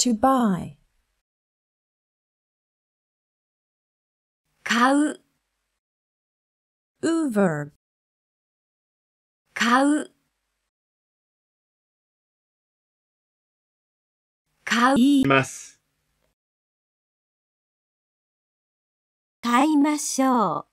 to buy 買う Uber 買う買います買いましょう